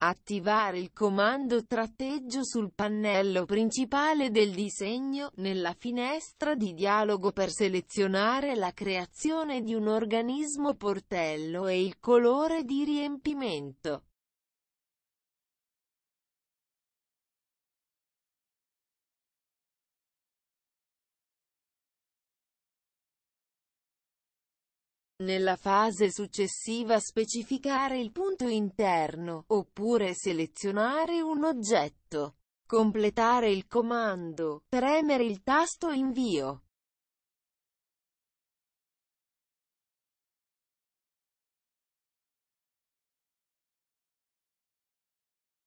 Attivare il comando tratteggio sul pannello principale del disegno, nella finestra di dialogo per selezionare la creazione di un organismo portello e il colore di riempimento. Nella fase successiva specificare il punto interno, oppure selezionare un oggetto. Completare il comando. Premere il tasto invio.